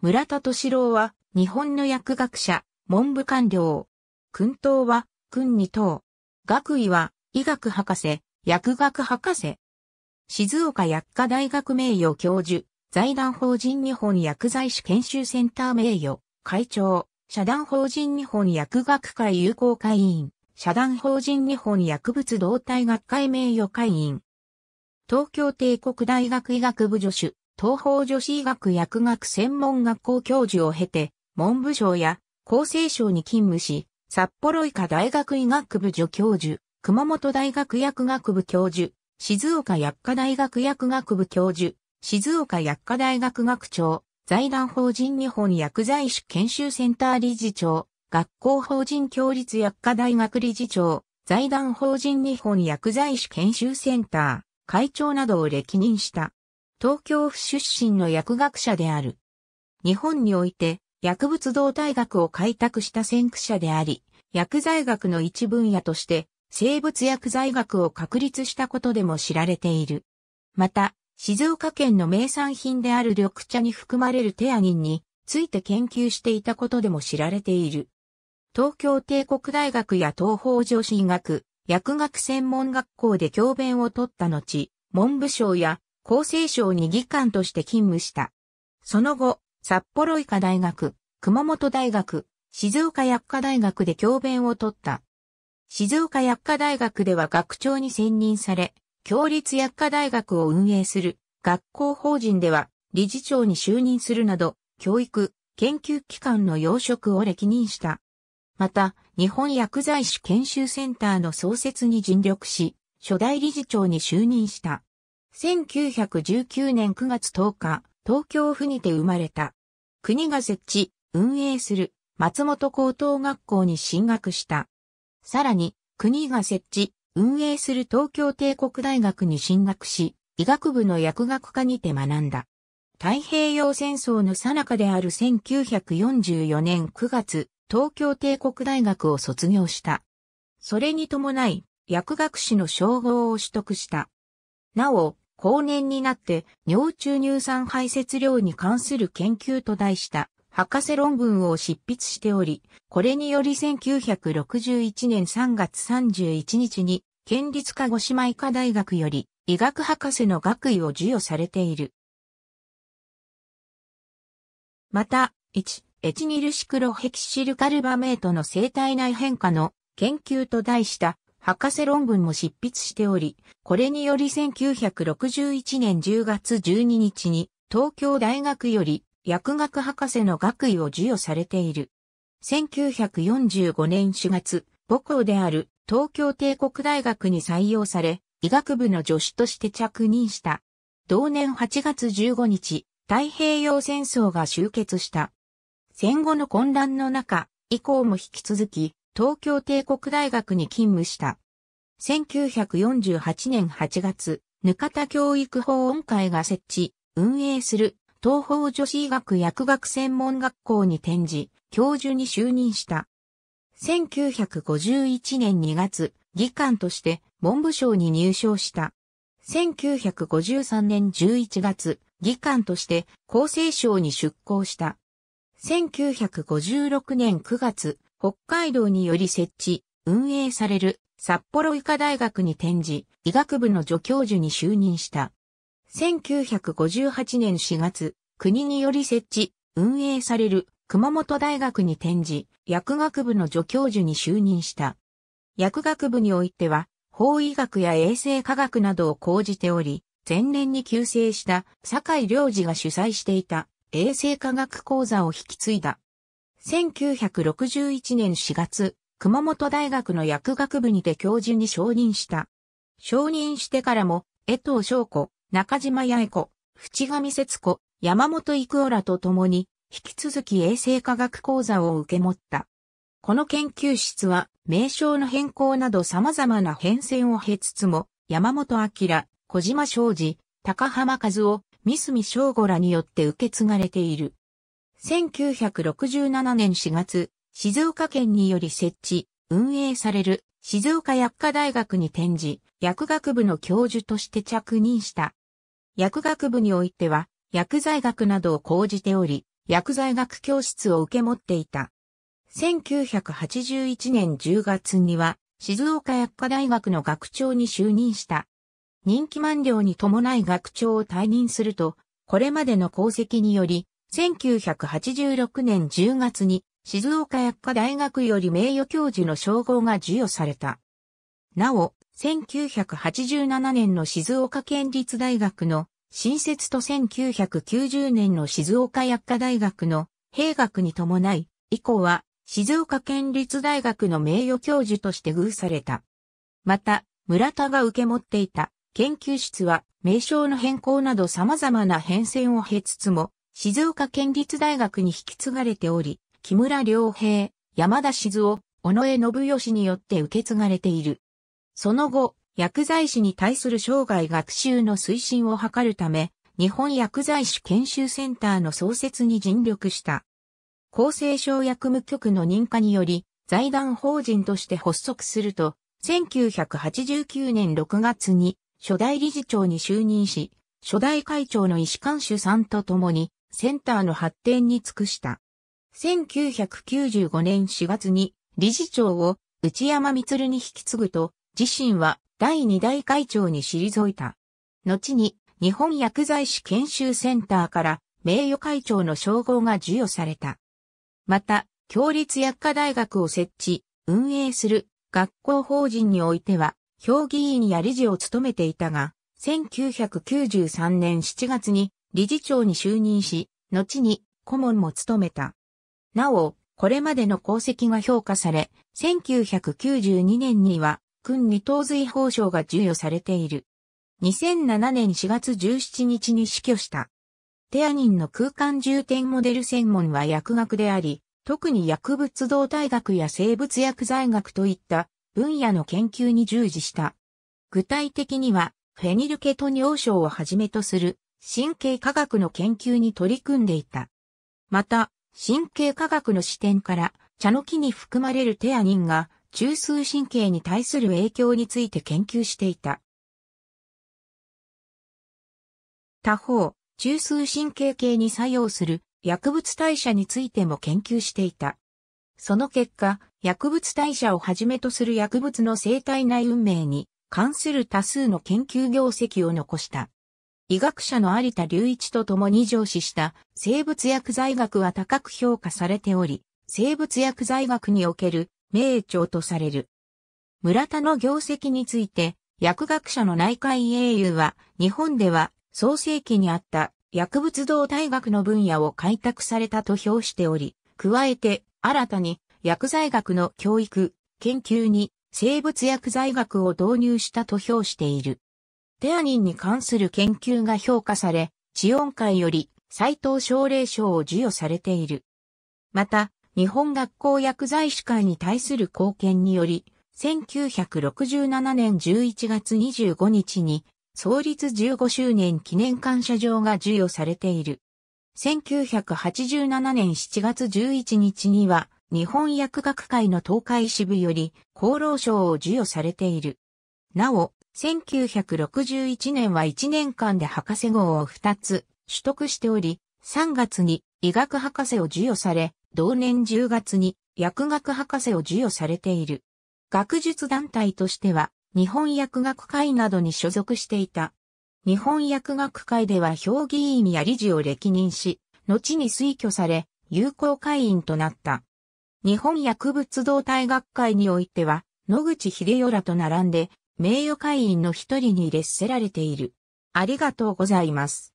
村田敏郎は、日本の薬学者、文部官僚。君党は、君二等。学位は、医学博士、薬学博士。静岡薬科大学名誉教授、財団法人日本薬剤師研修センター名誉、会長、社団法人日本薬学会友好会員、社団法人日本薬物動態学会名誉会員。東京帝国大学医学部助手、東方女子医学薬学専門学校教授を経て、文部省や厚生省に勤務し、札幌医科大学医学部助教授、熊本大学薬学部教授、静岡薬科大学薬学部教授、静岡薬科大学学長、財団法人日本薬剤師研修センター理事長、学校法人共立薬科大学理事長、財団法人日本薬剤師研修センター、会長などを歴任した。東京府出身の薬学者である。日本において薬物動態学を開拓した先駆者であり、薬剤学の一分野として生物薬剤学を確立したことでも知られている。また、静岡県の名産品である緑茶に含まれるテアニンについて研究していたことでも知られている。東京帝国大学や東方女子医学、薬学専門学校で教鞭を取った後、文部省や厚生省に議官として勤務した。その後、札幌医科大学、熊本大学、静岡薬科大学で教鞭を取った。静岡薬科大学では学長に選任され、共立薬科大学を運営する学校法人では理事長に就任するなど、教育、研究機関の要職を歴任した。また、日本薬剤師研修センターの創設に尽力し、初代理事長に就任した。1919年9月10日、東京府にて生まれた。国が設置、運営する松本高等学校に進学した。さらに、国が設置、運営する東京帝国大学に進学し、医学部の薬学科にて学んだ。太平洋戦争の最中である1944年9月、東京帝国大学を卒業した。それに伴い、薬学士の称号を取得した。なお、後年になって尿中乳酸排泄量に関する研究と題した博士論文を執筆しており、これにより1961年3月31日に県立鹿児島医科大学より医学博士の学位を授与されている。また、1、エチニルシクロヘキシルカルバメートの生体内変化の研究と題した博士論文も執筆しており、これにより1961年10月12日に東京大学より薬学博士の学位を授与されている。1945年4月、母校である東京帝国大学に採用され、医学部の助手として着任した。同年8月15日、太平洋戦争が終結した。戦後の混乱の中、以降も引き続き、東京帝国大学に勤務した。1948年8月、ぬかた教育法音会が設置、運営する東方女子医学薬学専門学校に転じ、教授に就任した。1951年2月、議官として文部省に入省した。1953年11月、議官として厚生省に出向した。1956年9月、北海道により設置、運営される札幌医科大学に転じ、医学部の助教授に就任した。1958年4月、国により設置、運営される熊本大学に転じ、薬学部の助教授に就任した。薬学部においては、法医学や衛生科学などを講じており、前年に急成した坂井良二が主催していた衛生科学講座を引き継いだ。1961年4月、熊本大学の薬学部にて教授に承認した。承認してからも、江藤翔子、中島八重子、淵上節子、山本育夫らと共に、引き続き衛生科学講座を受け持った。この研究室は、名称の変更など様々な変遷を経つつも、山本明、小島昌司、高浜和夫、三角正吾らによって受け継がれている。1967年4月、静岡県により設置、運営される静岡薬科大学に転じ、薬学部の教授として着任した。薬学部においては、薬剤学などを講じており、薬剤学教室を受け持っていた。1981年10月には、静岡薬科大学の学長に就任した。任期満了に伴い学長を退任すると、これまでの功績により、1986年10月に静岡薬科大学より名誉教授の称号が授与された。なお、1987年の静岡県立大学の新設と1990年の静岡薬科大学の閉学に伴い、以降は静岡県立大学の名誉教授として遇された。また、村田が受け持っていた研究室は名称の変更など様々な変遷を経つつも、静岡県立大学に引き継がれており、木村良平、山田静夫、尾上信義によって受け継がれている。その後、薬剤師に対する生涯学習の推進を図るため、日本薬剤師研修センターの創設に尽力した。厚生省薬務局の認可により、財団法人として発足すると、1989年6月に初代理事長に就任し、初代会長の石監主さんと共にセンターの発展に尽くした。1995年4月に理事長を内山光に引き継ぐと、自身は第2代会長に退いた。後に日本薬剤師研修センターから名誉会長の称号が授与された。また、共立薬科大学を設置、運営する学校法人においては、評議員や理事を務めていたが、1993年7月に理事長に就任し、後に顧問も務めた。なお、これまでの功績が評価され、1992年には、君に党髄報奨が授与されている。2007年4月17日に死去した。テアニンの空間重点モデル専門は薬学であり、特に薬物動態学や生物薬剤学といった分野の研究に従事した。具体的には、フェニルケトニオ症をはじめとする神経科学の研究に取り組んでいた。また、神経科学の視点から、茶の木に含まれるテアニンが中枢神経に対する影響について研究していた。他方、中枢神経系に作用する薬物代謝についても研究していた。その結果、薬物代謝をはじめとする薬物の生体内運命に関する多数の研究業績を残した。医学者の有田隆一と共に上司した生物薬剤学は高く評価されており、生物薬剤学における名著とされる。村田の業績について、薬学者の内海英雄は、日本では創世期にあった薬物動大学の分野を開拓されたと評しており、加えて新たに薬剤学の教育、研究に生物薬剤学を導入したと評している。テアニンに関する研究が評価され、地音会より斎藤奨励賞を授与されている。また、日本学校薬剤師会に対する貢献により、1967年11月25日に創立15周年記念感謝状が授与されている。1987年7月11日には日本薬学会の東海支部より厚労省を授与されている。なお、1961年は1年間で博士号を2つ取得しており、3月に医学博士を授与され、同年10月に薬学博士を授与されている。学術団体としては、日本薬学会などに所属していた。日本薬学会では評議員や理事を歴任し、後に推挙され、有効会員となった。日本薬物動体学会においては、野口秀世らと並んで、名誉会員の一人に列せられている。ありがとうございます。